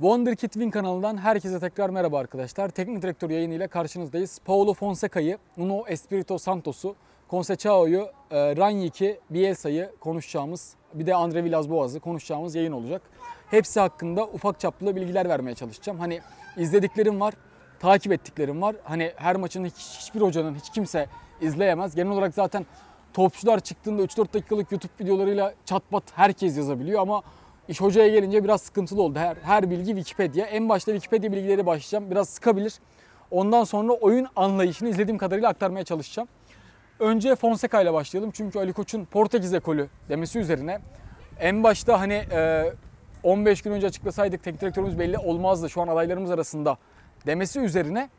Wonderkid Win kanalından herkese tekrar merhaba arkadaşlar. Teknik direktör yayınıyla karşınızdayız. Paulo Fonseca'yı, Nuno Espirito Santos'u, Consecao'yu, e, Ranyik'i, Bielsa'yı konuşacağımız, bir de Andre Villas-Boas'ı konuşacağımız yayın olacak. Hepsi hakkında ufak çaplı bilgiler vermeye çalışacağım. Hani izlediklerim var, takip ettiklerim var. Hani her maçını hiç, hiçbir hocanın hiç kimse izleyemez. Genel olarak zaten topçular çıktığında 3-4 dakikalık YouTube videolarıyla çatpat herkes yazabiliyor ama İş hocaya gelince biraz sıkıntılı oldu. Her, her bilgi Wikipedia. En başta Wikipedia bilgileri başlayacağım. Biraz sıkabilir. Ondan sonra oyun anlayışını izlediğim kadarıyla aktarmaya çalışacağım. Önce Fonseca ile başlayalım. Çünkü Ali Koç'un Portekiz ekolü demesi üzerine en başta hani 15 e, gün önce açıklasaydık tek direktörümüz belli olmazdı şu an adaylarımız arasında demesi üzerine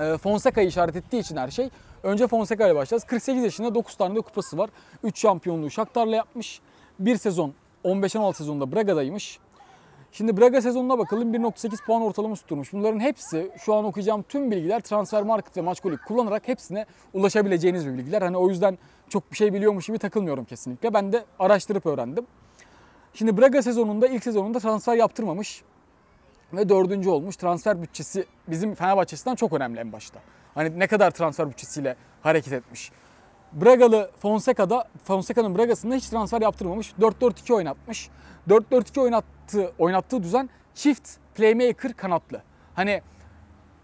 e, Fonseca'yı işaret ettiği için her şey. Önce Fonseca ile başlayacağız. 48 yaşında 9 tane de kupası var. 3 şampiyonluğu Shakhtar'la yapmış. Bir sezon 15-16 sezonunda Braga'daymış. Şimdi Braga sezonuna bakalım 1.8 puan ortalama tutturmuş. Bunların hepsi şu an okuyacağım tüm bilgiler transfer market ve maçkolik kullanarak hepsine ulaşabileceğiniz bir bilgiler. Hani o yüzden çok bir şey biliyormuş gibi takılmıyorum kesinlikle. Ben de araştırıp öğrendim. Şimdi Braga sezonunda ilk sezonunda transfer yaptırmamış ve dördüncü olmuş. Transfer bütçesi bizim Fenerbahçe'sinden çok önemli en başta. Hani ne kadar transfer bütçesiyle hareket etmiş. Bragalı Fonseca da Fonseca'nın Bragası'nda hiç transfer yaptırmamış. 4-4-2 oynatmış. 4-4-2 oynattığı, oynattığı düzen çift playmaker kanatlı. Hani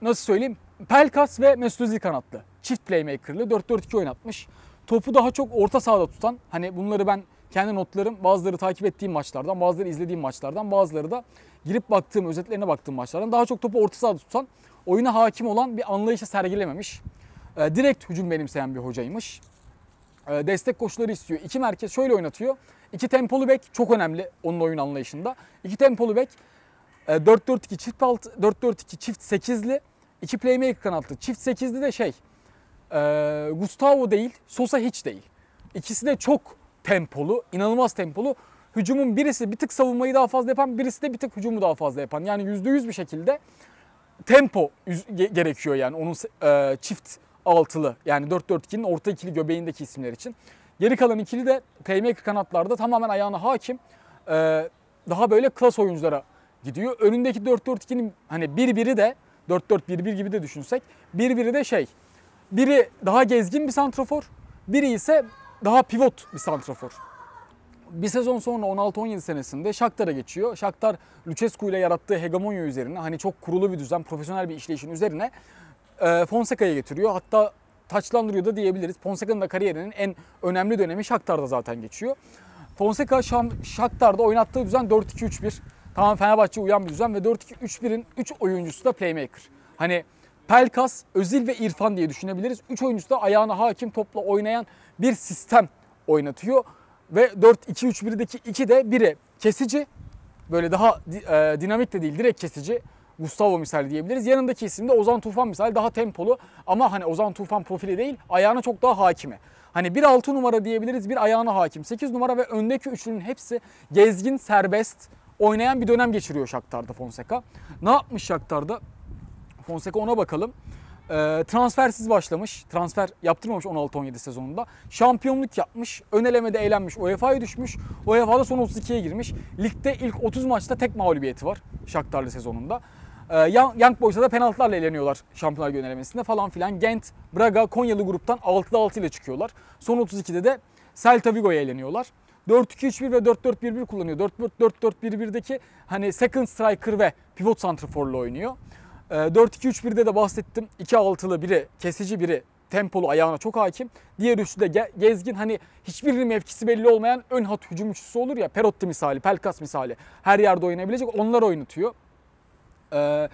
nasıl söyleyeyim? Pelkas ve Mesut Özil kanatlı. Çift playmaker'lı 4-4-2 oynatmış. Topu daha çok orta sahada tutan. Hani bunları ben kendi notlarım bazıları takip ettiğim maçlardan, bazıları izlediğim maçlardan, bazıları da girip baktığım, özetlerine baktığım maçlardan daha çok topu orta sahada tutan, oyuna hakim olan bir anlayışa sergilememiş. E, direkt hücum benimseyen bir hocaymış. Ee, destek koşuları istiyor. İki merkez şöyle oynatıyor. İki tempolu bek çok önemli onun oyun anlayışında. İki tempolu bek 4-4-2 e, çift alt, 4-4-2 çift 8'li iki playmaker kanatlı. Çift 8'li de şey e, Gustavo değil, Sosa hiç değil. İkisi de çok tempolu, inanılmaz tempolu. Hücumun birisi bir tık savunmayı daha fazla yapan, birisi de bir tık hücumu daha fazla yapan. Yani %100 bir şekilde tempo gerekiyor yani onun e, çift altılı yani 4-4-2'nin orta ikili göbeğindeki isimler için. Geri kalan ikili de playmaker kanatlarda tamamen ayağına hakim. Ee, daha böyle klas oyunculara gidiyor. Önündeki 4-4-2'nin hani bir biri de 4-4-1-1 gibi de düşünsek bir biri de şey biri daha gezgin bir santrafor biri ise daha pivot bir santrafor. Bir sezon sonra 16-17 senesinde Shakhtar'a geçiyor. Shakhtar Lucescu ile yarattığı hegemonya üzerine hani çok kurulu bir düzen, profesyonel bir işleyişin üzerine e, Fonseca'ya getiriyor. Hatta taçlandırıyor da diyebiliriz. Fonseca'nın da kariyerinin en önemli dönemi Shakhtar'da zaten geçiyor. Fonseca Şam, Shakhtar'da oynattığı düzen 4-2-3-1. Tamam Fenerbahçe uyan bir düzen ve 4-2-3-1'in 3 oyuncusu da playmaker. Hani Pelkas, Özil ve İrfan diye düşünebiliriz. 3 oyuncusu da ayağına hakim topla oynayan bir sistem oynatıyor. Ve 4-2-3-1'deki 2 de biri kesici. Böyle daha e, dinamik de değil direkt kesici. Gustavo misali diyebiliriz. Yanındaki isim de Ozan Tufan misali daha tempolu ama hani Ozan Tufan profili değil ayağına çok daha hakimi. Hani bir 6 numara diyebiliriz bir ayağına hakim. 8 numara ve öndeki üçünün hepsi gezgin, serbest, oynayan bir dönem geçiriyor Shakhtar'da Fonseca. Ne yapmış Shakhtar'da? Fonseca ona bakalım. E, transfersiz başlamış. Transfer yaptırmamış 16-17 sezonunda. Şampiyonluk yapmış. Ön elemede eğlenmiş. UEFA'ya düşmüş. UEFA'da son 32'ye girmiş. Ligde ilk 30 maçta tek mağlubiyeti var Shakhtar'lı sezonunda. E, ee, Young, Young Boys'a da penaltılarla eleniyorlar şampiyonlar yönelemesinde falan filan. Gent, Braga, Konyalı gruptan 6'da 6 ile çıkıyorlar. Son 32'de de Celta Vigo'ya eleniyorlar. 4-2-3-1 ve 4-4-1-1 kullanıyor. 4-4-4-1-1'deki hani second striker ve pivot santraforla oynuyor. E, ee, 4-2-3-1'de de bahsettim. 2-6'lı biri kesici biri tempolu ayağına çok hakim. Diğer üçlü de gezgin hani hiçbirinin mevkisi belli olmayan ön hat hücum üçlüsü olur ya Perotti misali, Pelkas misali her yerde oynayabilecek onlar oynatıyor. Ee,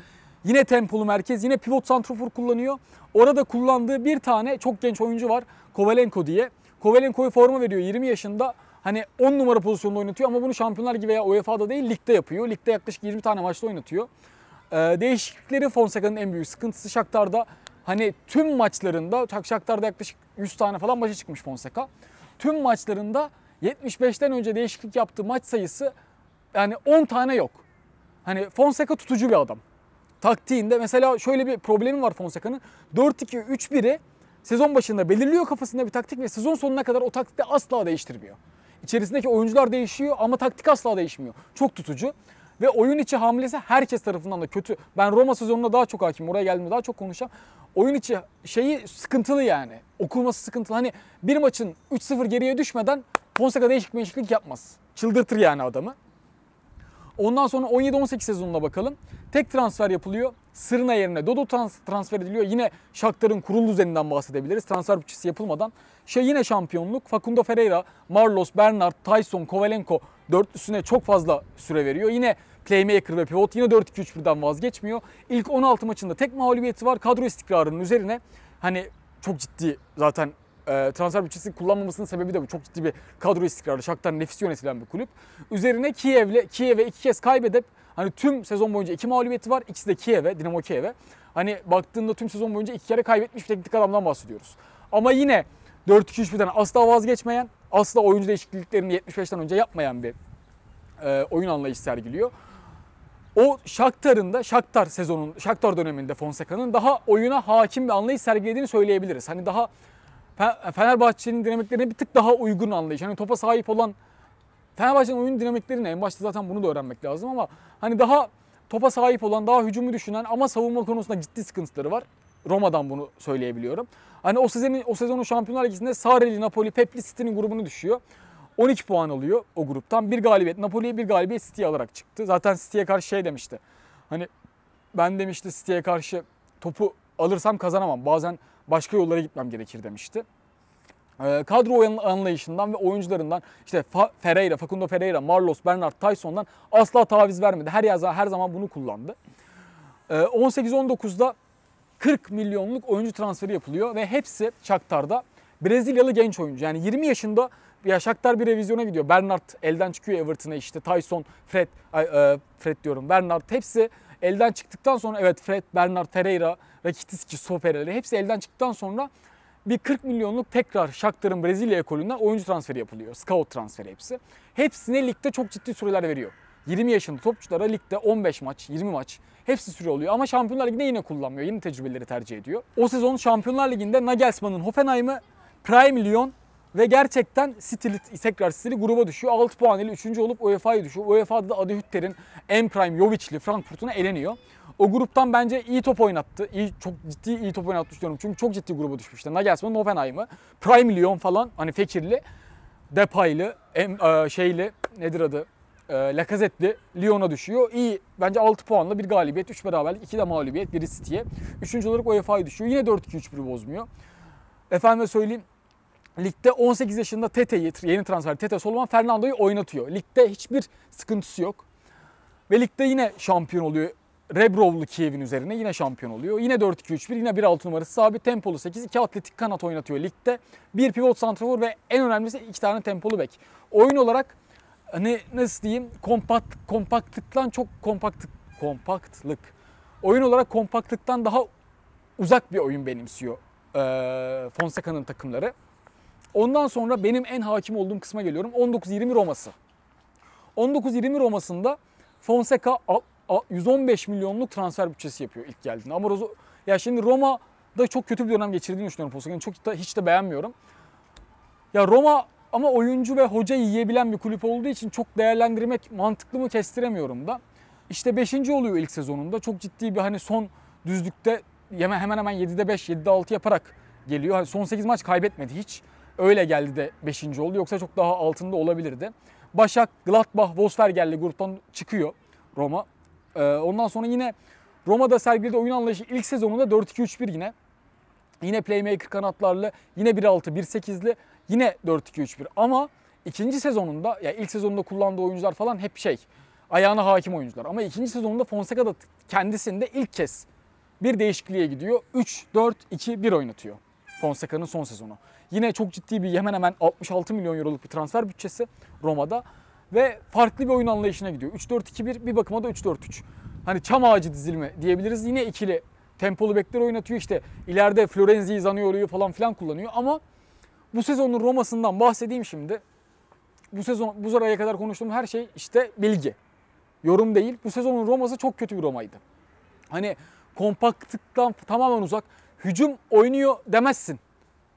yine tempolu merkez, yine pivot santrofor kullanıyor. Orada kullandığı bir tane çok genç oyuncu var. Kovalenko diye. Kovalenko'yu forma veriyor 20 yaşında. Hani 10 numara pozisyonda oynatıyor ama bunu Şampiyonlar Ligi veya UEFA'da değil ligde yapıyor. Ligde yaklaşık 20 tane maçta oynatıyor. Ee, değişiklikleri Fonseca'nın en büyük sıkıntısı Shakhtar'da hani tüm maçlarında Shakhtar'da yaklaşık 100 tane falan maça çıkmış Fonseca. Tüm maçlarında 75'ten önce değişiklik yaptığı maç sayısı yani 10 tane yok. Hani Fonseca tutucu bir adam. Taktiğinde mesela şöyle bir problemi var Fonseca'nın. 4-2-3-1'i sezon başında belirliyor kafasında bir taktik ve sezon sonuna kadar o taktikte asla değiştirmiyor. İçerisindeki oyuncular değişiyor ama taktik asla değişmiyor. Çok tutucu. Ve oyun içi hamlesi herkes tarafından da kötü. Ben Roma sezonunda daha çok hakim. Oraya geldiğimde daha çok konuşacağım. Oyun içi şeyi sıkıntılı yani. Okulması sıkıntılı. Hani bir maçın 3-0 geriye düşmeden Fonseca değişik değişiklik yapmaz. Çıldırtır yani adamı. Ondan sonra 17-18 sezonuna bakalım. Tek transfer yapılıyor. Sırna yerine Dodo trans transfer ediliyor. Yine Shakhtar'ın kurul düzeninden bahsedebiliriz. Transfer bütçesi yapılmadan. Şey yine şampiyonluk. Facundo Ferreira, Marlos, Bernard, Tyson, Kovalenko dörtlüsüne çok fazla süre veriyor. Yine playmaker ve pivot yine 4-2-3-1'den vazgeçmiyor. İlk 16 maçında tek mağlubiyeti var. Kadro istikrarının üzerine hani çok ciddi zaten e, transfer bütçesi kullanmamasının sebebi de bu. Çok ciddi bir kadro istikrarı. Shakhtar nefis yönetilen bir kulüp. Üzerine Kiev'le Kiev'e iki kez kaybedip hani tüm sezon boyunca iki mağlubiyeti var. İkisi de Kiev'e, Dinamo Kiev'e. Hani baktığında tüm sezon boyunca iki kere kaybetmiş bir teknik adamdan bahsediyoruz. Ama yine 4-2-3-1'den asla vazgeçmeyen, asla oyuncu değişikliklerini 75'ten önce yapmayan bir e, oyun anlayışı sergiliyor. O Shakhtar'ın da Shakhtar sezonun Shakhtar döneminde Fonseca'nın daha oyuna hakim bir anlayış sergilediğini söyleyebiliriz. Hani daha Fenerbahçe'nin dinamiklerine bir tık daha uygun anlayış. Hani topa sahip olan Fenerbahçe'nin oyun dinamikleri ne? En başta zaten bunu da öğrenmek lazım ama hani daha topa sahip olan, daha hücumu düşünen ama savunma konusunda ciddi sıkıntıları var. Roma'dan bunu söyleyebiliyorum. Hani o sezonun o sezonun Şampiyonlar Ligi'sinde Sarri, Napoli, Pepli City'nin grubunu düşüyor. 12 puan alıyor o gruptan. Bir galibiyet. Napoli'ye bir galibiyet City'ye alarak çıktı. Zaten City'ye karşı şey demişti. Hani ben demişti City'ye karşı topu alırsam kazanamam. Bazen başka yollara gitmem gerekir demişti ee, kadro anlayışından ve oyuncularından işte Ferreira, Facundo Ferreira, Marlos, Bernard Tyson'dan asla taviz vermedi. Her yaza her zaman bunu kullandı. 18-19'da ee, 40 milyonluk oyuncu transferi yapılıyor ve hepsi Shakhtar'da Brezilyalı genç oyuncu. Yani 20 yaşında ya Shakhtar bir revizyona gidiyor. Bernard elden çıkıyor Everton'a işte Tyson, Fred, e, Fred diyorum Bernard hepsi elden çıktıktan sonra evet Fred, Bernard, Ferreira, Rakitiski, Sopera'ları hepsi elden çıktıktan sonra bir 40 milyonluk tekrar Shakhtar'ın Brezilya ekolünden oyuncu transferi yapılıyor. Scout transferi hepsi. Hepsine ligde çok ciddi süreler veriyor. 20 yaşında topçulara ligde 15 maç, 20 maç hepsi süre oluyor. Ama Şampiyonlar Ligi'nde yine kullanmıyor. Yeni tecrübeleri tercih ediyor. O sezon Şampiyonlar Ligi'nde Nagelsmann'ın Hoffenheim'ı, Prime Lyon ve gerçekten Stili, tekrar Stili gruba düşüyor. 6 puan ile 3. olup UEFA'ya düşüyor. UEFA'da da Adi Hütter'in en prime Jovic'li Frankfurt'una eleniyor o gruptan bence iyi top oynattı. İyi, çok ciddi iyi top oynattı düşünüyorum. Çünkü çok ciddi gruba düşmüştü. Nagelsmann, Hoffenheim'ı, Prime Lyon falan hani Fekirli, Depay'lı, em, e, şeyli nedir adı? E, Lacazette'li Lyon'a düşüyor. İyi bence 6 puanla bir galibiyet, 3 beraberlik, 2 de mağlubiyet, biri City'ye. Üçüncü olarak UEFA'ya düşüyor. Yine 4-2-3-1 bozmuyor. Efendime söyleyeyim Ligde 18 yaşında Tete'yi, yeni transfer Tete Solomon Fernando'yu oynatıyor. Ligde hiçbir sıkıntısı yok. Ve ligde yine şampiyon oluyor Rebrovlu Kiev'in üzerine yine şampiyon oluyor. Yine 4-2-3-1 yine 1-6 numarası sabit tempolu 8 2 atletik kanat oynatıyor ligde. Bir pivot santrafor ve en önemlisi iki tane tempolu bek. Oyun olarak hani nasıl diyeyim kompakt, kompaktlıktan çok kompakt, kompaktlık. Oyun olarak kompaktlıktan daha uzak bir oyun benimsiyor e, Fonseca'nın takımları. Ondan sonra benim en hakim olduğum kısma geliyorum. 19-20 Roma'sı. 19-20 Roma'sında Fonseca 115 milyonluk transfer bütçesi yapıyor ilk geldiğinde. Ama Rozo, ya şimdi Roma da çok kötü bir dönem geçirdiğini düşünüyorum Postekoglu'nun. Çok da hiç de beğenmiyorum. Ya Roma ama oyuncu ve hoca yiyebilen bir kulüp olduğu için çok değerlendirmek mantıklı mı kestiremiyorum da. İşte 5. oluyor ilk sezonunda. Çok ciddi bir hani son düzlükte hemen hemen 7'de 5, 7'de 6 yaparak geliyor. Hani son 8 maç kaybetmedi hiç. Öyle geldi de 5. oldu. Yoksa çok daha altında olabilirdi. Başak, Gladbach, Wolfsberger'li gruptan çıkıyor Roma. Ee, ondan sonra yine Roma'da sergilediği oyun anlayışı ilk sezonunda 4-2-3-1 yine. Yine playmaker kanatlarlı, yine 1-6-1-8'li, yine 4-2-3-1. Ama ikinci sezonunda, ya yani ilk sezonunda kullandığı oyuncular falan hep şey, ayağına hakim oyuncular. Ama ikinci sezonunda Fonseca da kendisinde ilk kez bir değişikliğe gidiyor. 3-4-2-1 oynatıyor Fonseca'nın son sezonu. Yine çok ciddi bir hemen hemen 66 milyon euroluk bir transfer bütçesi Roma'da ve farklı bir oyun anlayışına gidiyor. 3-4-2-1 bir bakıma da 3-4-3. Hani çam ağacı dizilme diyebiliriz. Yine ikili tempolu bekler oynatıyor işte. ileride Florenzi'yi Zaniolo'yu falan filan kullanıyor ama bu sezonun Roma'sından bahsedeyim şimdi. Bu sezon bu zaraya kadar konuştuğum her şey işte bilgi. Yorum değil. Bu sezonun Roma'sı çok kötü bir Roma'ydı. Hani kompaktlıktan tamamen uzak. Hücum oynuyor demezsin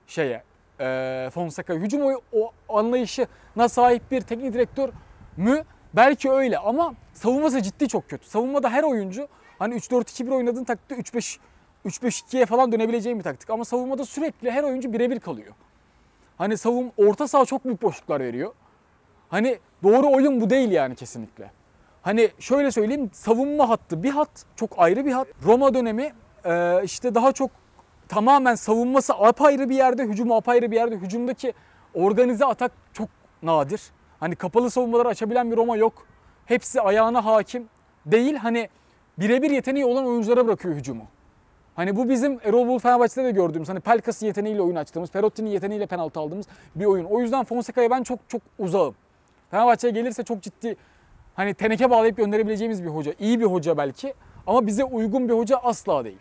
şeye. Fonseca hücum oyu, o anlayışına sahip bir teknik direktör mü? Belki öyle ama savunması ciddi çok kötü. Savunmada her oyuncu hani 3-4-2-1 oynadığın taktikte 3-5 3-5-2'ye falan dönebileceğin bir taktik. Ama savunmada sürekli her oyuncu birebir kalıyor. Hani savun orta saha çok büyük boşluklar veriyor. Hani doğru oyun bu değil yani kesinlikle. Hani şöyle söyleyeyim savunma hattı bir hat çok ayrı bir hat. Roma dönemi e, işte daha çok tamamen savunması apayrı bir yerde, hücumu apayrı bir yerde. Hücumdaki organize atak çok nadir. Hani kapalı savunmaları açabilen bir Roma yok. Hepsi ayağına hakim. Değil hani birebir yeteneği olan oyunculara bırakıyor hücumu. Hani bu bizim Erol Bulut Fenerbahçe'de de gördüğümüz hani Pelkas'ın yeteneğiyle oyun açtığımız, Perotti'nin yeteneğiyle penaltı aldığımız bir oyun. O yüzden Fonseca'ya ben çok çok uzağım. Fenerbahçe'ye gelirse çok ciddi hani teneke bağlayıp gönderebileceğimiz bir hoca. iyi bir hoca belki ama bize uygun bir hoca asla değil.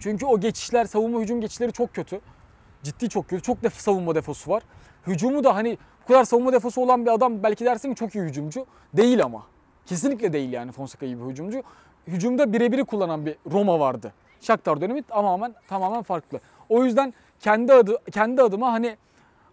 Çünkü o geçişler, savunma hücum geçişleri çok kötü. Ciddi çok kötü. Çok def savunma defosu var. Hücumu da hani bu kadar savunma defosu olan bir adam belki dersin ki çok iyi hücumcu. Değil ama. Kesinlikle değil yani Fonseca iyi bir hücumcu. Hücumda birebiri kullanan bir Roma vardı. Shakhtar dönemi tamamen tamamen farklı. O yüzden kendi adı kendi adıma hani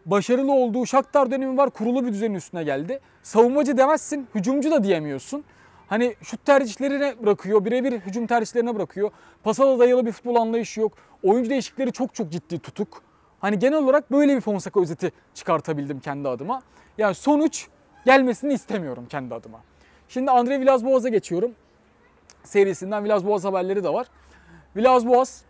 başarılı olduğu Shakhtar dönemi var. Kurulu bir düzenin üstüne geldi. Savunmacı demezsin, hücumcu da diyemiyorsun. Hani şut tercihlerine bırakıyor, birebir hücum tercihlerine bırakıyor. Pasada dayalı bir futbol anlayışı yok. Oyuncu değişikleri çok çok ciddi tutuk. Hani genel olarak böyle bir Fonseca özeti çıkartabildim kendi adıma. Yani sonuç gelmesini istemiyorum kendi adıma. Şimdi Andre Villas-Boas'a geçiyorum. Serisinden Villas-Boas haberleri de var. Villas-Boas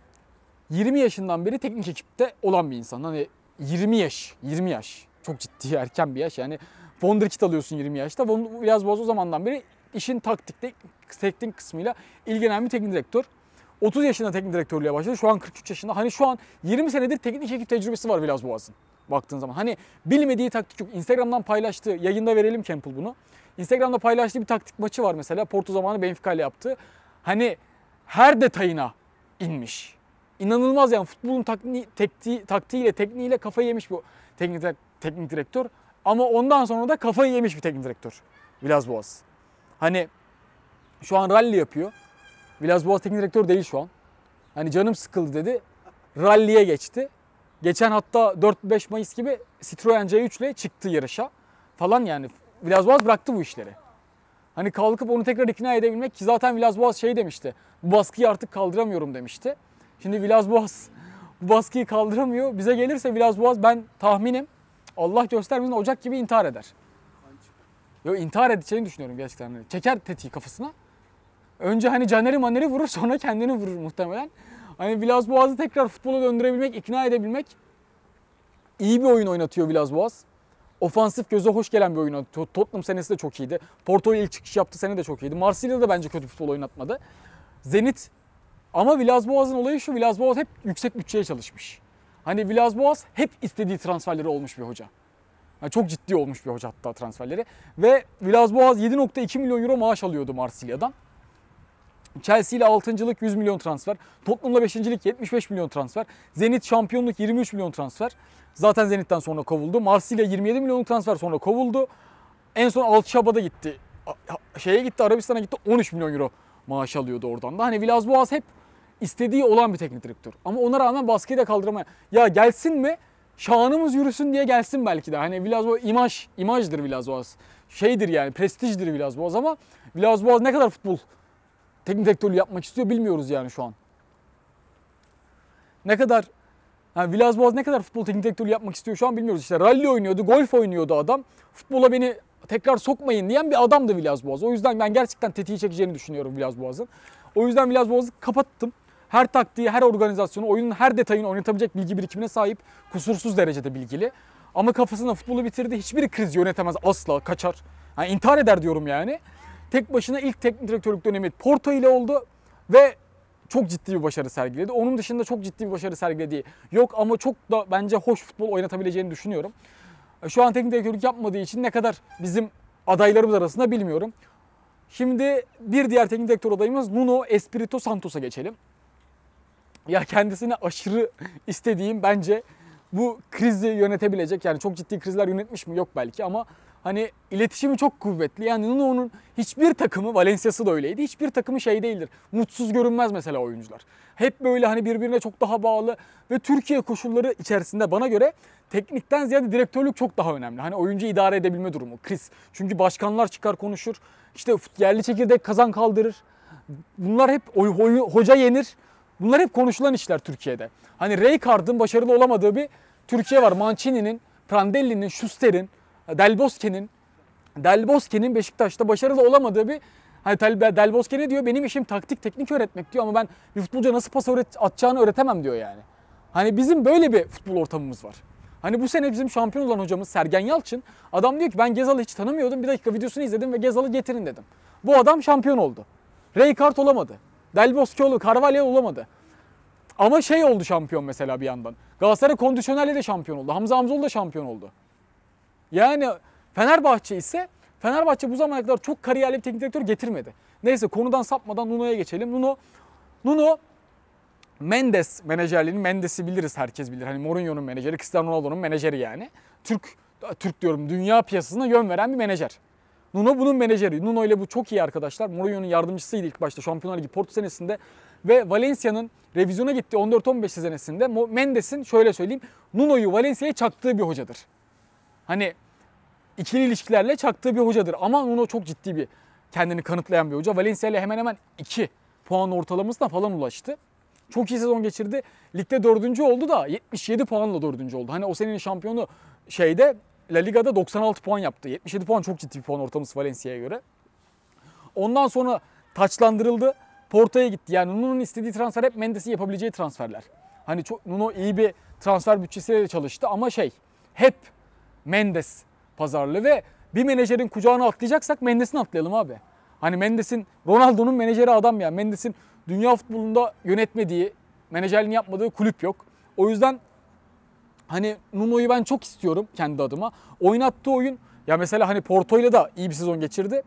20 yaşından beri teknik ekipte olan bir insan. Hani 20 yaş, 20 yaş. Çok ciddi erken bir yaş. Yani Wonderkid alıyorsun 20 yaşta. Villas-Boas o zamandan beri işin taktikte, teknik kısmıyla ilgilenen bir teknik direktör. 30 yaşında teknik direktörlüğe başladı. Şu an 43 yaşında. Hani şu an 20 senedir teknik ekip tecrübesi var Villas Boğaz'ın baktığın zaman. Hani bilmediği taktik yok. Instagram'dan paylaştı. Yayında verelim Campbell bunu. Instagram'da paylaştığı bir taktik maçı var mesela. Porto zamanı Benfica ile yaptı. Hani her detayına inmiş. İnanılmaz yani futbolun takni, tekti, taktiğiyle, tekniğiyle kafayı yemiş bu teknik, teknik direktör. Ama ondan sonra da kafayı yemiş bir teknik direktör. Villas Boğaz. Hani şu an rally yapıyor. Villas Boas teknik direktör değil şu an. Hani canım sıkıldı dedi. Rallye geçti. Geçen hatta 4-5 Mayıs gibi Citroen C3 ile çıktı yarışa falan yani. Villas Boas bıraktı bu işleri. Hani kalkıp onu tekrar ikna edebilmek ki zaten Villas Boas şey demişti. Bu baskıyı artık kaldıramıyorum demişti. Şimdi Villas Boas bu baskıyı kaldıramıyor. Bize gelirse Villas Boas ben tahminim Allah göstermesin Ocak gibi intihar eder. Yo intihar edeceğini düşünüyorum gerçekten. Hani çeker tetiği kafasına. Önce hani Caner'i Maner'i vurur sonra kendini vurur muhtemelen. Hani Vilas Boğaz'ı tekrar futbola döndürebilmek, ikna edebilmek iyi bir oyun oynatıyor Vilas Boğaz. Ofansif göze hoş gelen bir oyun Tottenham senesi de çok iyiydi. Porto ilk çıkış yaptı sene de çok iyiydi. Marsilya da bence kötü futbol oynatmadı. Zenit ama Vilas Boğaz'ın olayı şu Vilas Boğaz hep yüksek bütçeye çalışmış. Hani Vilas Boğaz hep istediği transferleri olmuş bir hoca. Yani çok ciddi olmuş bir hoca hatta transferleri. Ve Vilas Boğaz 7.2 milyon euro maaş alıyordu Marsilya'dan. Chelsea ile 6.lık 100 milyon transfer. Tottenham'la 5.lik 75 milyon transfer. Zenit şampiyonluk 23 milyon transfer. Zaten Zenit'ten sonra kovuldu. Marsilya 27 milyon transfer sonra kovuldu. En son Alçaba'da gitti. Şeye gitti Arabistan'a gitti 13 milyon euro maaş alıyordu oradan da. Hani Villas Boas hep istediği olan bir teknik direktör. Ama ona rağmen baskıyı da kaldıramaya. Ya gelsin mi? Şanımız yürüsün diye gelsin belki de. Hani Villas Boas imaj, imajdır Villas Boas. Şeydir yani prestijdir Villas Boas ama Villas Boas ne kadar futbol teknik direktörlüğü yapmak istiyor bilmiyoruz yani şu an. Ne kadar yani Vilas Boğaz ne kadar futbol teknik direktörlüğü yapmak istiyor şu an bilmiyoruz. İşte rally oynuyordu, golf oynuyordu adam. Futbola beni tekrar sokmayın diyen bir adamdı Vilas Boğaz. O yüzden ben gerçekten tetiği çekeceğini düşünüyorum Vilas Boğaz'ın. O yüzden Vilas Boğaz'ı kapattım. Her taktiği, her organizasyonu, oyunun her detayını oynatabilecek bilgi birikimine sahip kusursuz derecede bilgili. Ama kafasında futbolu bitirdi. Hiçbir kriz yönetemez asla, kaçar. Yani intihar eder diyorum yani. Tek başına ilk teknik direktörlük dönemi Porto ile oldu ve çok ciddi bir başarı sergiledi. Onun dışında çok ciddi bir başarı sergiledi. yok ama çok da bence hoş futbol oynatabileceğini düşünüyorum. E, şu an teknik direktörlük yapmadığı için ne kadar bizim adaylarımız arasında bilmiyorum. Şimdi bir diğer teknik direktör adayımız Nuno Espirito Santos'a geçelim. Ya kendisini aşırı istediğim bence bu krizi yönetebilecek yani çok ciddi krizler yönetmiş mi yok belki ama hani iletişimi çok kuvvetli. Yani Nuno'nun hiçbir takımı, Valencia'sı da öyleydi. Hiçbir takımı şey değildir. Mutsuz görünmez mesela oyuncular. Hep böyle hani birbirine çok daha bağlı ve Türkiye koşulları içerisinde bana göre teknikten ziyade direktörlük çok daha önemli. Hani oyuncu idare edebilme durumu. Chris. Çünkü başkanlar çıkar konuşur. işte yerli çekirdek kazan kaldırır. Bunlar hep hoca yenir. Bunlar hep konuşulan işler Türkiye'de. Hani Rijkaard'ın başarılı olamadığı bir Türkiye var. Mancini'nin, Prandelli'nin, Schuster'in, Del Bosque'nin Del Bosque'nin Beşiktaş'ta başarılı olamadığı bir Hani Del Bosque ne diyor? Benim işim taktik teknik öğretmek diyor ama ben bir futbolcuya nasıl pas öğret atacağını öğretemem diyor yani. Hani bizim böyle bir futbol ortamımız var. Hani bu sene bizim şampiyon olan hocamız Sergen Yalçın adam diyor ki ben Gezal'ı hiç tanımıyordum. Bir dakika videosunu izledim ve Gezal'ı getirin dedim. Bu adam şampiyon oldu. Raykart olamadı. Del Bosque oldu. Carvalho olamadı. Ama şey oldu şampiyon mesela bir yandan. Galatasaray kondisyonerle de şampiyon oldu. Hamza Hamzoğlu da şampiyon oldu. Yani Fenerbahçe ise Fenerbahçe bu zamana kadar çok kariyerli bir teknik direktör getirmedi. Neyse konudan sapmadan Nuno'ya geçelim. Nuno Nuno Mendes menajerliğini Mendes'i biliriz herkes bilir. Hani Mourinho'nun menajeri, Cristiano Ronaldo'nun menajeri yani. Türk Türk diyorum dünya piyasasına yön veren bir menajer. Nuno bunun menajeri. Nuno ile bu çok iyi arkadaşlar. Mourinho'nun yardımcısıydı ilk başta Şampiyonlar Ligi Porto senesinde ve Valencia'nın revizyona gitti 14-15 senesinde Mendes'in şöyle söyleyeyim Nuno'yu Valencia'ya çaktığı bir hocadır. Hani ikili ilişkilerle çaktığı bir hocadır. Ama Nuno çok ciddi bir kendini kanıtlayan bir hoca. Valencia ile hemen hemen 2 puan ortalamasına falan ulaştı. Çok iyi sezon geçirdi. Ligde dördüncü oldu da 77 puanla dördüncü oldu. Hani o senenin şampiyonu şeyde La Liga'da 96 puan yaptı. 77 puan çok ciddi bir puan ortalaması Valencia'ya göre. Ondan sonra taçlandırıldı. Porto'ya gitti. Yani Nuno'nun istediği transfer hep Mendes'in yapabileceği transferler. Hani çok, Nuno iyi bir transfer bütçesiyle çalıştı ama şey hep Mendes pazarlığı ve bir menajerin kucağına atlayacaksak Mendes'in atlayalım abi. Hani Mendes'in Ronaldo'nun menajeri adam ya. Mendes'in dünya futbolunda yönetmediği, menajerliğini yapmadığı kulüp yok. O yüzden hani Nuno'yu ben çok istiyorum kendi adıma. Oynattığı oyun ya mesela hani Porto ile de iyi bir sezon geçirdi.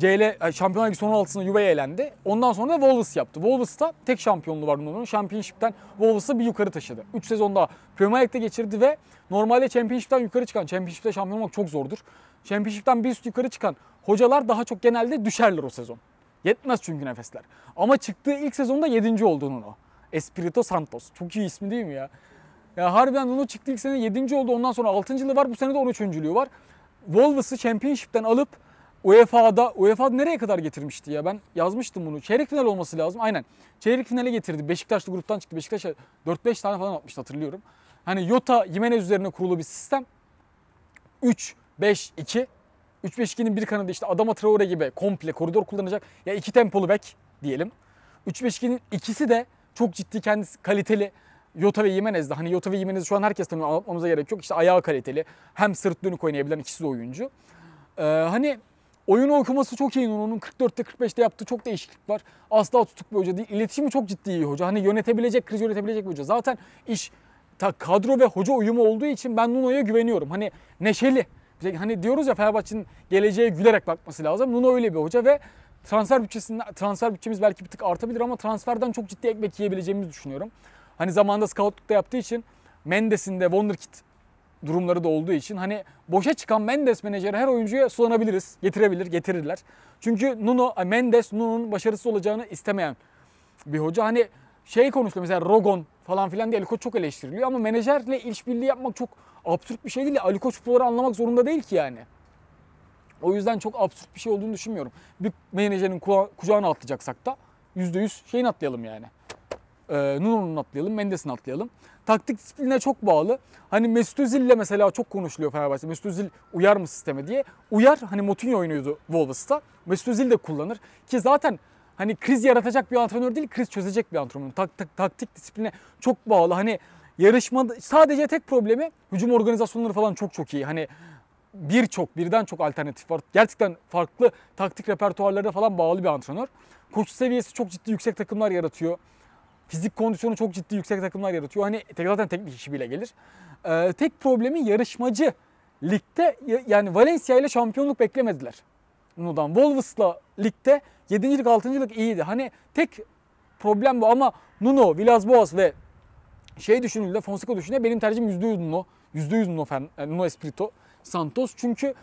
CL e, Şampiyonlar Ligi son altısında Juve'ye elendi. Ondan sonra da Wolves yaptı. Wolves'ta tek şampiyonluğu var bunun. Championship'ten Wolves'ı bir yukarı taşıdı. 3 sezonda Premier Lig'de geçirdi ve normalde Championship'ten yukarı çıkan, Championship'te şampiyon olmak çok zordur. Championship'ten bir üst yukarı çıkan hocalar daha çok genelde düşerler o sezon. Yetmez çünkü nefesler. Ama çıktığı ilk sezonda 7. olduğunun o. Espirito Santos. Çok iyi ismi değil mi ya? Ya harbiden onu çıktı ilk sene 7. oldu. Ondan sonra 6. var. Bu sene de 13. var. Wolves'ı Championship'ten alıp UEFA'da UEFA nereye kadar getirmişti ya? Ben yazmıştım bunu. Çeyrek final olması lazım. Aynen. Çeyrek finale getirdi. Beşiktaşlı gruptan çıktı. Beşiktaş 4-5 tane falan atmıştı hatırlıyorum. Hani Yota Jimenez üzerine kurulu bir sistem. 3 5 2 3 5 2'nin bir kanadı işte Adama Traore gibi komple koridor kullanacak. Ya iki tempolu bek diyelim. 3 5 2'nin ikisi de çok ciddi kendisi kaliteli. Yota ve Jimenez'de hani Yota ve Jimenez'i şu an herkes tanıyor anlatmamıza gerek yok. İşte ayağı kaliteli hem sırt dönük oynayabilen ikisi de oyuncu. Ee, hani Oyunu okuması çok iyi Onun 44'te 45'te yaptığı çok değişiklik var. Asla tutuk bir hoca değil. İletişimi çok ciddi iyi hoca. Hani yönetebilecek, kriz yönetebilecek bir hoca. Zaten iş ta kadro ve hoca uyumu olduğu için ben Nuno'ya güveniyorum. Hani neşeli. Hani diyoruz ya Fenerbahçe'nin geleceğe gülerek bakması lazım. Nuno öyle bir hoca ve transfer bütçesinde transfer bütçemiz belki bir tık artabilir ama transferden çok ciddi ekmek yiyebileceğimizi düşünüyorum. Hani zamanında scoutlukta yaptığı için Mendes'in de Wonderkid durumları da olduğu için hani boşa çıkan Mendes menajeri her oyuncuya sulanabiliriz. Getirebilir, getirirler. Çünkü Nuno, Mendes Nuno'nun başarısız olacağını istemeyen bir hoca. Hani şey konuşuyor mesela Rogon falan filan diye Ali Koç çok eleştiriliyor ama menajerle işbirliği yapmak çok absürt bir şey değil. Ali Koç buraları anlamak zorunda değil ki yani. O yüzden çok absürt bir şey olduğunu düşünmüyorum. Bir menajerin kucağına atlayacaksak da %100 şeyin atlayalım yani. E, ee, Nuno'nun atlayalım, Mendes'in atlayalım. Taktik disipline çok bağlı. Hani Mesut Özil ile mesela çok konuşuluyor Fenerbahçe. Mesut Özil uyar mı sisteme diye. Uyar. Hani Moutinho oynuyordu Wolves'ta. Mesut Özil de kullanır. Ki zaten hani kriz yaratacak bir antrenör değil, kriz çözecek bir antrenör. Tak, tak, taktik disipline çok bağlı. Hani yarışma sadece tek problemi hücum organizasyonları falan çok çok iyi. Hani birçok, birden çok alternatif var. Gerçekten farklı taktik repertuarlarına falan bağlı bir antrenör. Koç seviyesi çok ciddi yüksek takımlar yaratıyor. Fizik kondisyonu çok ciddi yüksek takımlar yaratıyor. Hani zaten teknik işi bile gelir. Ee, tek problemi yarışmacı ligde yani Valencia ile şampiyonluk beklemediler. Nudan Wolves'la ligde 7.lik 6.lık iyiydi. Hani tek problem bu ama Nuno, Vilas Boas ve şey düşünüldü, Fonseca düşünüldü. Benim tercihim %100 Nuno. %100 Nuno, Fern, e, Nuno Espirito Santos. Çünkü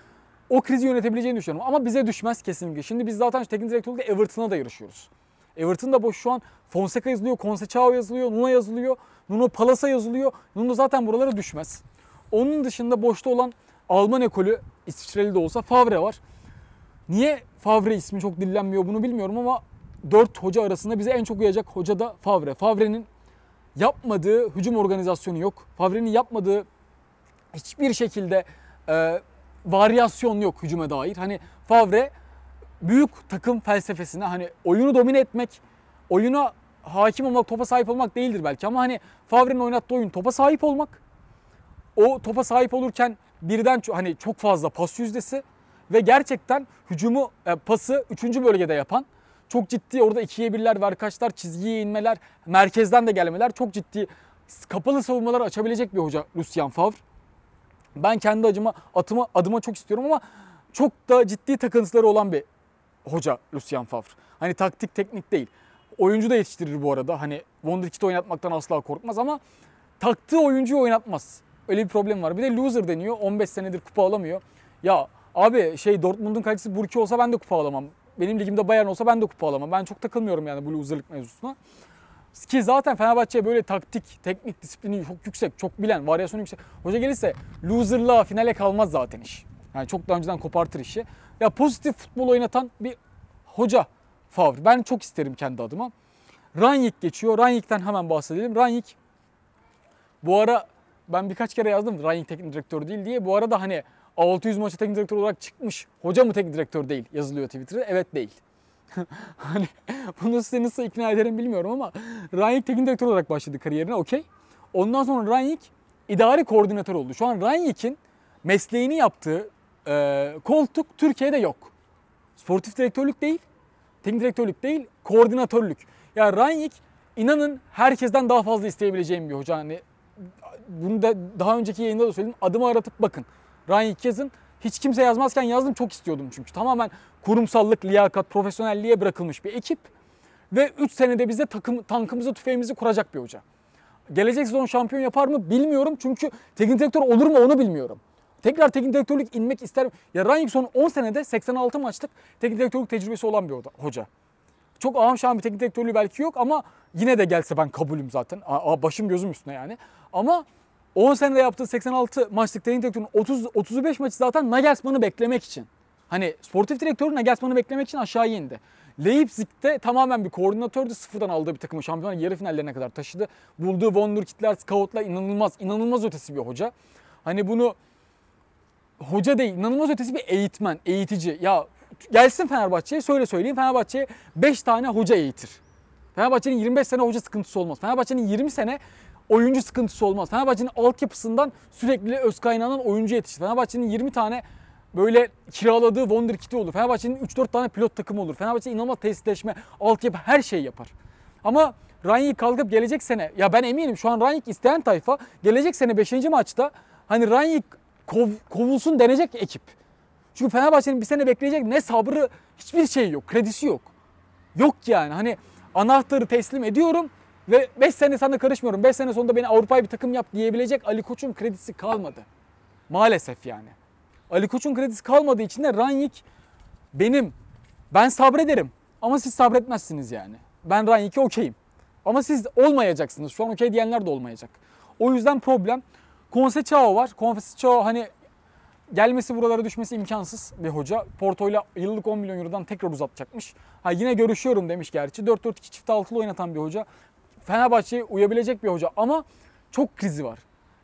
o krizi yönetebileceğini düşünüyorum. Ama bize düşmez kesinlikle. Şimdi biz zaten teknik direktörlükte Everton'a da yarışıyoruz. Everton da boş şu an. Fonseca yazılıyor, Concecao yazılıyor, Nuno yazılıyor, Nuno Palasa yazılıyor. Nuno zaten buralara düşmez. Onun dışında boşta olan Alman ekolü İsviçreli de olsa Favre var. Niye Favre ismi çok dillenmiyor bunu bilmiyorum ama 4 hoca arasında bize en çok uyacak hoca da Favre. Favre'nin yapmadığı hücum organizasyonu yok. Favre'nin yapmadığı hiçbir şekilde e, varyasyon yok hücuma dair. Hani Favre büyük takım felsefesine hani oyunu domine etmek, oyuna hakim olmak, topa sahip olmak değildir belki ama hani Favre'nin oynattığı oyun topa sahip olmak. O topa sahip olurken birden hani çok fazla pas yüzdesi ve gerçekten hücumu e, pası 3. bölgede yapan çok ciddi orada ikiye birler, verkaçlar, çizgiye inmeler, merkezden de gelmeler çok ciddi kapalı savunmalar açabilecek bir hoca Lucien Favre. Ben kendi acıma atıma adıma çok istiyorum ama çok da ciddi takıntıları olan bir hoca Lucien Favre. Hani taktik teknik değil. Oyuncu da yetiştirir bu arada. Hani Wonderkid'i oynatmaktan asla korkmaz ama taktığı oyuncuyu oynatmaz. Öyle bir problem var. Bir de loser deniyor. 15 senedir kupa alamıyor. Ya abi şey Dortmund'un kalecisi Burki olsa ben de kupa alamam. Benim ligimde Bayern olsa ben de kupa alamam. Ben çok takılmıyorum yani bu loserlık mevzusuna. Ki zaten Fenerbahçe böyle taktik, teknik disiplini çok yüksek, çok bilen, varyasyon yüksek. Hoca gelirse loserlığa, finale kalmaz zaten iş. Yani çok daha önceden kopartır işi. Ya pozitif futbol oynatan bir hoca Favre. Ben çok isterim kendi adıma. Rangnick geçiyor. Rangnick'ten hemen bahsedelim. Rangnick bu ara ben birkaç kere yazdım Rangnick teknik direktör değil diye. Bu arada hani 600 maçta teknik direktör olarak çıkmış. Hoca mı teknik direktör değil yazılıyor Twitter'da. Evet değil. hani bunu size nasıl ikna ederim bilmiyorum ama Rangnick teknik direktör olarak başladı kariyerine okey. Ondan sonra Rangnick idari koordinatör oldu. Şu an Rangnick'in mesleğini yaptığı e, koltuk Türkiye'de yok. Sportif direktörlük değil, teknik direktörlük değil, koordinatörlük. Yani Rangnick inanın herkesten daha fazla isteyebileceğim bir hoca. Hani bunu da daha önceki yayında da söyledim. Adımı aratıp bakın. Rangnick yazın. Hiç kimse yazmazken yazdım çok istiyordum çünkü. Tamamen kurumsallık, liyakat, profesyonelliğe bırakılmış bir ekip. Ve 3 senede bize takım, tankımızı, tüfeğimizi kuracak bir hoca. Gelecek sezon şampiyon yapar mı bilmiyorum. Çünkü teknik direktör olur mu onu bilmiyorum. Tekrar teknik direktörlük inmek ister. Ya Rangnick son 10 senede 86 maçlık teknik direktörlük tecrübesi olan bir hoca. Çok ağam şahım bir teknik direktörlüğü belki yok ama yine de gelse ben kabulüm zaten. Aa, başım gözüm üstüne yani. Ama 10 senede yaptığı 86 maçlık teknik direktörün 30, 35 maçı zaten Nagelsmann'ı beklemek için. Hani sportif direktörü Nagelsmann'ı beklemek için aşağıya indi. Leipzig'te tamamen bir koordinatördü. Sıfırdan aldığı bir takımı şampiyonlar yarı finallerine kadar taşıdı. Bulduğu Wonderkid'ler, scout'lar inanılmaz, inanılmaz ötesi bir hoca. Hani bunu hoca değil, inanılmaz ötesi bir eğitmen, eğitici. Ya gelsin Fenerbahçe'ye söyle söyleyeyim Fenerbahçe'ye 5 tane hoca eğitir. Fenerbahçe'nin 25 sene hoca sıkıntısı olmaz. Fenerbahçe'nin 20 sene oyuncu sıkıntısı olmaz. Fenerbahçe'nin altyapısından sürekli öz kaynağından oyuncu yetişir. Fenerbahçe'nin 20 tane böyle kiraladığı wonderkit'i olur. Fenerbahçe'nin 3-4 tane pilot takımı olur. Fenerbahçe inanılmaz tesisleşme, altyapı her şeyi yapar. Ama Rangnick kalkıp gelecek sene ya ben eminim şu an Rangnick isteyen tayfa gelecek sene 5. maçta hani Rangnick kov, kovulsun denecek ekip. Çünkü Fenerbahçe'nin bir sene bekleyecek ne sabrı hiçbir şey yok. Kredisi yok. Yok yani hani anahtarı teslim ediyorum ve 5 sene sana karışmıyorum. 5 sene sonunda beni Avrupa'ya bir takım yap diyebilecek Ali Koç'un kredisi kalmadı. Maalesef yani. Ali Koç'un kredisi kalmadığı için de Ranyik benim. Ben sabrederim ama siz sabretmezsiniz yani. Ben Ranyik'e okeyim. Ama siz olmayacaksınız. Şu an okey diyenler de olmayacak. O yüzden problem Konse Chao var. Konse Chao hani gelmesi buralara düşmesi imkansız bir hoca. Porto ile yıllık 10 milyon eurodan tekrar uzatacakmış. Ha yine görüşüyorum demiş gerçi. 4-4-2 çift altılı oynatan bir hoca. Fenerbahçe'ye uyabilecek bir hoca ama çok krizi var.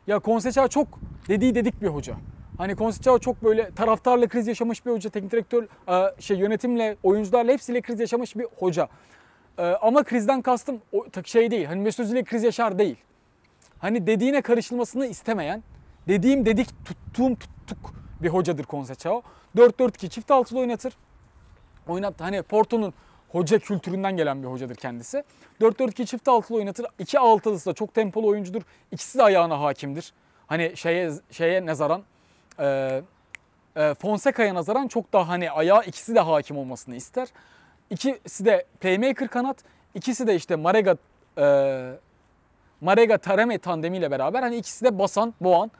Ya Konseçao çok dediği dedik bir hoca. Hani Konseçao çok böyle taraftarla kriz yaşamış bir hoca, teknik direktör e, şey yönetimle, oyuncularla hepsiyle kriz yaşamış bir hoca. E, ama krizden kastım şey değil. Hani Mesut Özil kriz yaşar değil hani dediğine karışılmasını istemeyen, dediğim dedik tuttuğum tuttuk bir hocadır Konsecao. 4-4-2 çift altılı oynatır. Oynattı. Hani Porto'nun hoca kültüründen gelen bir hocadır kendisi. 4-4-2 çift altılı oynatır. 2 altılısı da çok tempolu oyuncudur. İkisi de ayağına hakimdir. Hani şeye şeye nazaran e, e, Fonseca'ya nazaran çok daha hani ayağı ikisi de hakim olmasını ister. İkisi de playmaker kanat. İkisi de işte Marega e, Marega Tarame tandemiyle beraber hani ikisi de basan, boğan,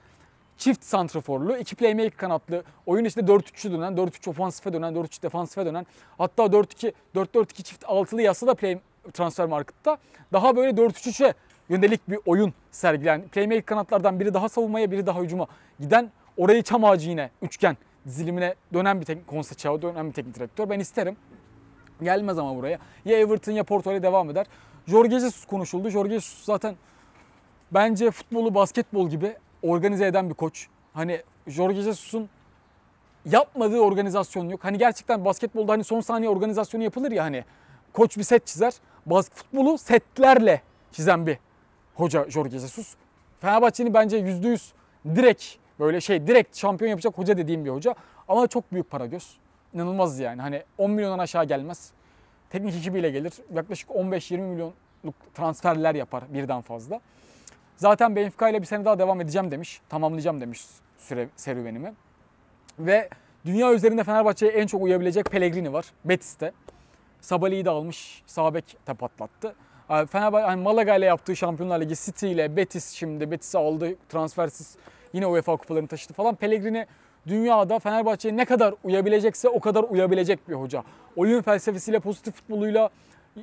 çift santraforlu, iki playmaker kanatlı, oyun içinde 4-3'ü dönen, 4-3 ofansife dönen, 4-3 defansife dönen. Hatta 4-2, 4-4-2 çift altılı yasa da play, transfer markette daha böyle 4-3-3'e yönelik bir oyun sergilen, playmaker kanatlardan biri daha savunmaya, biri daha hücuma giden, orayı çam ağacı yine üçgen dizilimine dönen bir teknik konsepçi, dönen bir teknik direktör. Ben isterim. Gelmez ama buraya. Ya Everton ya Porto ile devam eder. Jorge Jesus konuşuldu. Jorge Jesus zaten Bence futbolu basketbol gibi organize eden bir koç. Hani Jorge Jesus'un yapmadığı organizasyon yok. Hani gerçekten basketbolda hani son saniye organizasyonu yapılır ya hani. Koç bir set çizer. Bas futbolu setlerle çizen bir hoca Jorge Jesus. Fenerbahçe'nin bence yüzde yüz direkt böyle şey direkt şampiyon yapacak hoca dediğim bir hoca. Ama çok büyük para göz. İnanılmaz yani. Hani 10 milyondan aşağı gelmez. Teknik ekibiyle gelir. Yaklaşık 15-20 milyonluk transferler yapar birden fazla. Zaten Benfica ile bir sene daha devam edeceğim demiş. Tamamlayacağım demiş süre serüvenimi. Ve dünya üzerinde Fenerbahçe'ye en çok uyabilecek Pellegrini var. Betis'te. Sabali'yi de almış. Sabek de patlattı. Ee, Fenerbahçe hani Malaga ile yaptığı Şampiyonlar Ligi City ile Betis şimdi Betis'i aldı transfersiz yine UEFA kupalarını taşıdı falan. Pellegrini dünyada Fenerbahçe'ye ne kadar uyabilecekse o kadar uyabilecek bir hoca. Oyun felsefesiyle, pozitif futboluyla,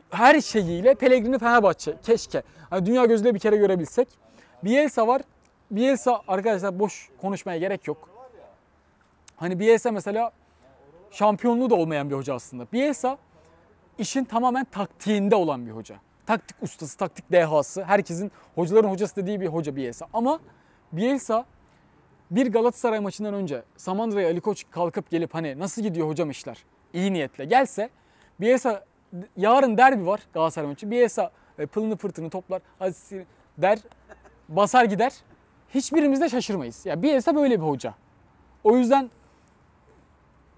her şeyiyle Pellegrini Fenerbahçe. Keşke. Hani dünya gözüyle bir kere görebilsek. Bielsa var. Bielsa arkadaşlar boş konuşmaya gerek yok. Hani Bielsa mesela şampiyonluğu da olmayan bir hoca aslında. Bielsa işin tamamen taktiğinde olan bir hoca. Taktik ustası, taktik dehası. Herkesin hocaların hocası dediği bir hoca Bielsa. Ama Bielsa bir Galatasaray maçından önce Samandıra'ya Ali Koç kalkıp gelip hani nasıl gidiyor hocam işler iyi niyetle gelse Bielsa yarın derbi var Galatasaray maçı. Bielsa e, pılını fırtını toplar. Aziz'i der basar gider. Hiçbirimiz de şaşırmayız. Ya bir Bielsa böyle bir hoca. O yüzden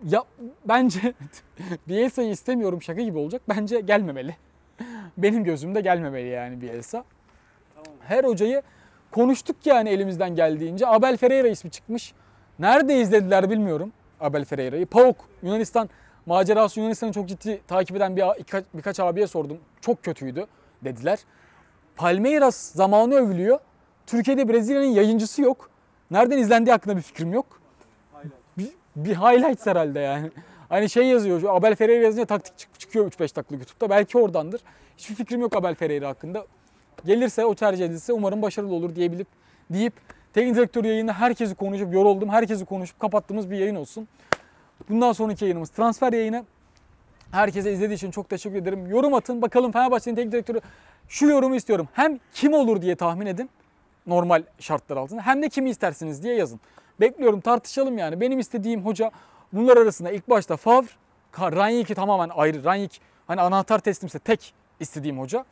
ya bence Bielsa'yı istemiyorum şaka gibi olacak. Bence gelmemeli. Benim gözümde gelmemeli yani Bielsa. Her hocayı konuştuk yani elimizden geldiğince. Abel Ferreira ismi çıkmış. Nerede izlediler bilmiyorum Abel Ferreira'yı. PAOK Yunanistan macerası Yunanistan'ı çok ciddi takip eden bir, birkaç, birkaç abiye sordum. Çok kötüydü dediler. Palmeiras zamanı övülüyor. Türkiye'de Brezilya'nın yayıncısı yok. Nereden izlendiği hakkında bir fikrim yok. Bir, bir highlights herhalde yani. Hani şey yazıyor, şu Abel Ferreira yazınca taktik çıkıyor 3-5 dakikalık YouTube'da. Belki oradandır. Hiçbir fikrim yok Abel Ferreira hakkında. Gelirse, o tercih edilse umarım başarılı olur diyebilip, deyip Teknik Direktör yayında herkesi konuşup, yoruldum, herkesi konuşup kapattığımız bir yayın olsun. Bundan sonraki yayınımız transfer yayını. Herkese izlediği için çok teşekkür ederim. Yorum atın. Bakalım Fenerbahçe'nin teknik direktörü şu yorumu istiyorum. Hem kim olur diye tahmin edin normal şartlar altında hem de kimi istersiniz diye yazın. Bekliyorum tartışalım yani. Benim istediğim hoca bunlar arasında ilk başta Favre, Rangnick'i tamamen ayrı. Rangnick hani anahtar teslimse tek istediğim hoca.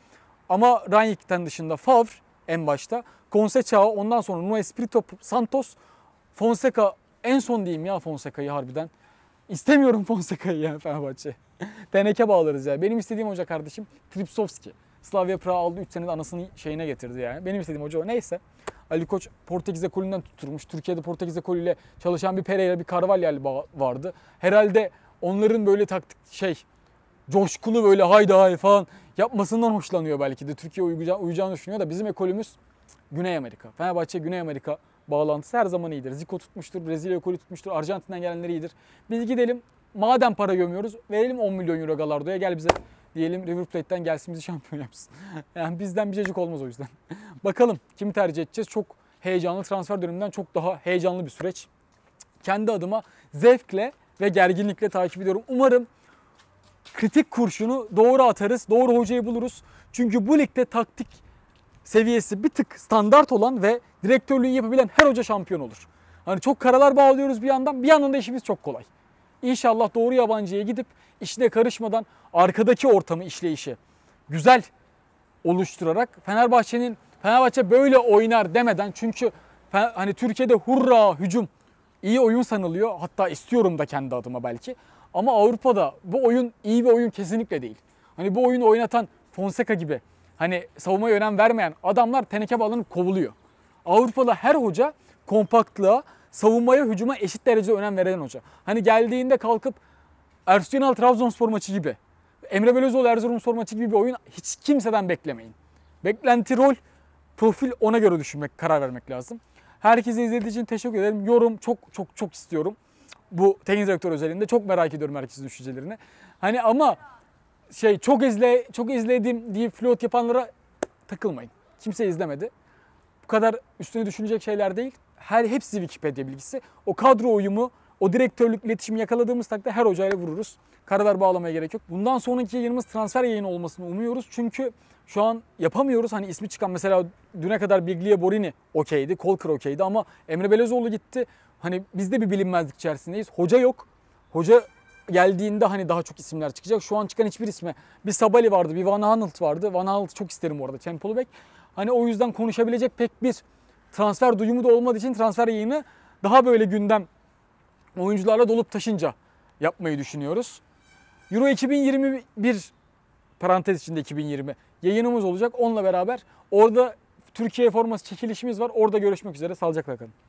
Ama Rangnick'ten dışında Favre en başta. Concecao ondan sonra Nuno Espirito Santos. Fonseca en son diyeyim ya Fonseca'yı harbiden. İstemiyorum Fonseca'yı ya Fenerbahçe. Teneke bağlarız ya. Benim istediğim hoca kardeşim Tripsovski. Slavia Praha aldı 3 senede anasını şeyine getirdi yani. Benim istediğim hoca o. Neyse. Ali Koç Portekiz ekolünden tutturmuş. Türkiye'de Portekiz ekolüyle çalışan bir Pereira, bir Carvalhal vardı. Herhalde onların böyle taktik şey coşkulu böyle haydi hay falan yapmasından hoşlanıyor belki de. Türkiye uyacağını, uyacağını düşünüyor da bizim ekolümüz Güney Amerika. Fenerbahçe Güney Amerika bağlantısı her zaman iyidir. Zico tutmuştur, Brezilya ekolü tutmuştur, Arjantin'den gelenleri iyidir. Biz gidelim madem para gömüyoruz verelim 10 milyon euro Galardo'ya gel bize diyelim River Plate'den gelsin bizi şampiyon yapsın. yani bizden bir olmaz o yüzden. Bakalım kimi tercih edeceğiz? Çok heyecanlı transfer döneminden çok daha heyecanlı bir süreç. Kendi adıma zevkle ve gerginlikle takip ediyorum. Umarım kritik kurşunu doğru atarız, doğru hocayı buluruz. Çünkü bu ligde taktik seviyesi bir tık standart olan ve direktörlüğü yapabilen her hoca şampiyon olur. Hani çok karalar bağlıyoruz bir yandan, bir yandan da işimiz çok kolay. İnşallah doğru yabancıya gidip işine karışmadan arkadaki ortamı işleyişi güzel oluşturarak Fenerbahçe'nin Fenerbahçe böyle oynar demeden çünkü hani Türkiye'de hurra hücum iyi oyun sanılıyor. Hatta istiyorum da kendi adıma belki. Ama Avrupa'da bu oyun iyi bir oyun kesinlikle değil. Hani bu oyunu oynatan Fonseca gibi hani savunmaya önem vermeyen adamlar teneke bağlanıp kovuluyor. Avrupa'da her hoca kompaktlığa savunmaya hücuma eşit derecede önem veren hoca. Hani geldiğinde kalkıp Ersun Yanal Trabzonspor maçı gibi, Emre Belözoğlu Erzurumspor maçı gibi bir oyun hiç kimseden beklemeyin. Beklenti rol, profil ona göre düşünmek, karar vermek lazım. Herkese izlediği için teşekkür ederim. Yorum çok çok çok istiyorum. Bu teknik direktör özelinde çok merak ediyorum herkesin düşüncelerini. Hani ama şey çok izle çok izledim diye float yapanlara takılmayın. Kimse izlemedi. Bu kadar üstüne düşünecek şeyler değil her hepsi Wikipedia bilgisi. O kadro uyumu, o direktörlük iletişimi yakaladığımız takdirde her hocayla vururuz. Karalar bağlamaya gerek yok. Bundan sonraki yayınımız transfer yayını olmasını umuyoruz. Çünkü şu an yapamıyoruz. Hani ismi çıkan mesela düne kadar Biglia Borini okeydi, Kolkır okeydi ama Emre Belezoğlu gitti. Hani biz de bir bilinmezlik içerisindeyiz. Hoca yok. Hoca geldiğinde hani daha çok isimler çıkacak. Şu an çıkan hiçbir isme. Bir Sabali vardı, bir Van Aanholt vardı. Van Aanholt çok isterim orada. Tempolu Bek. Hani o yüzden konuşabilecek pek bir transfer duyumu da olmadığı için transfer yayını daha böyle gündem oyuncularla dolup taşınca yapmayı düşünüyoruz. Euro 2021 parantez içinde 2020 yayınımız olacak. Onunla beraber orada Türkiye forması çekilişimiz var. Orada görüşmek üzere. Sağlıcakla kalın.